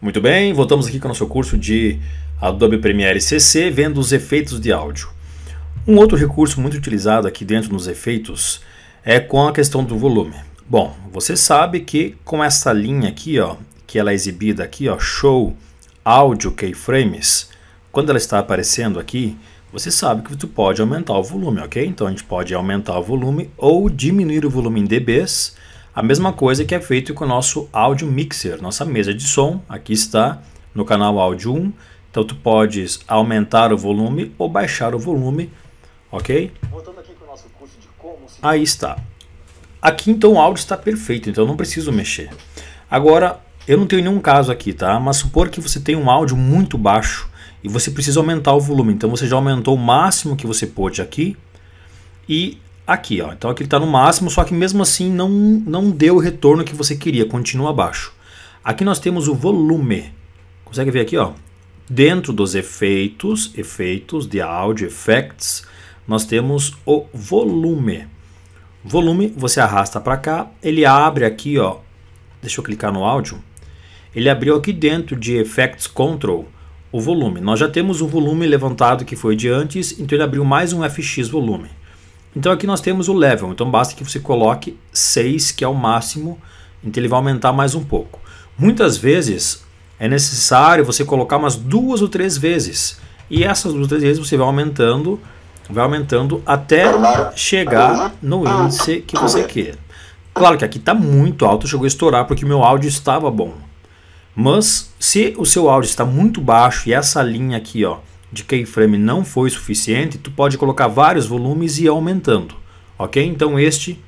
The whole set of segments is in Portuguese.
Muito bem, voltamos aqui com o nosso curso de Adobe Premiere CC, vendo os efeitos de áudio. Um outro recurso muito utilizado aqui dentro nos efeitos é com a questão do volume. Bom, você sabe que com essa linha aqui, ó, que ela é exibida aqui, ó, Show Áudio Keyframes, quando ela está aparecendo aqui, você sabe que você pode aumentar o volume, ok? Então a gente pode aumentar o volume ou diminuir o volume em dBs, a mesma coisa que é feito com o nosso áudio mixer, nossa mesa de som, aqui está no canal áudio 1. Então tu podes aumentar o volume ou baixar o volume, ok? Se... Aí está. Aqui então o áudio está perfeito, então não preciso mexer. Agora, eu não tenho nenhum caso aqui, tá? Mas supor que você tem um áudio muito baixo e você precisa aumentar o volume. Então você já aumentou o máximo que você pôde aqui e aqui. Ó. Então aqui ele está no máximo, só que mesmo assim não, não deu o retorno que você queria, continua abaixo. Aqui nós temos o volume. Consegue ver aqui? Ó? Dentro dos efeitos, efeitos de áudio, effects, nós temos o volume. Volume, você arrasta para cá, ele abre aqui, ó. deixa eu clicar no áudio. Ele abriu aqui dentro de Effects Control o volume. Nós já temos o volume levantado que foi de antes, então ele abriu mais um FX volume. Então aqui nós temos o level, então basta que você coloque 6, que é o máximo, então ele vai aumentar mais um pouco. Muitas vezes é necessário você colocar umas duas ou três vezes, e essas duas ou três vezes você vai aumentando, vai aumentando até chegar no índice que você quer. Claro que aqui está muito alto, chegou a estourar porque o meu áudio estava bom. Mas se o seu áudio está muito baixo e essa linha aqui ó, de keyframe não foi suficiente, tu pode colocar vários volumes e ir aumentando, ok? Então este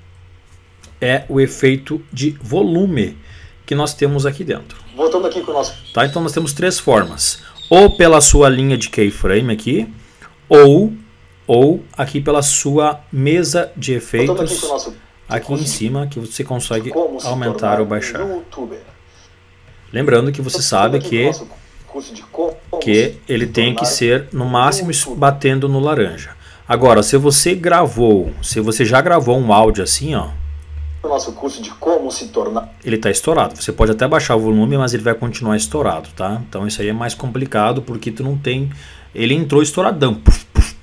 é o efeito de volume que nós temos aqui dentro. Voltando aqui com o nosso... Tá, então nós temos três formas. Ou pela sua linha de keyframe aqui, ou, ou aqui pela sua mesa de efeitos aqui, nosso... aqui em cima que você consegue aumentar ou baixar. Lembrando que você então, sabe que que ele tem que ser no máximo batendo no laranja. Agora, se você gravou, se você já gravou um áudio assim, ó, nosso curso de como se tornar. Ele está estourado. Você pode até baixar o volume, mas ele vai continuar estourado, tá? Então isso aí é mais complicado porque tu não tem. Ele entrou estouradão. Puf, puf,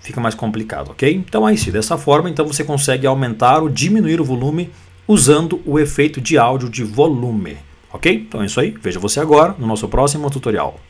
Fica mais complicado, ok? Então aí é sim, dessa forma então você consegue aumentar ou diminuir o volume usando o efeito de áudio de volume. Ok? Então é isso aí. Veja você agora no nosso próximo tutorial.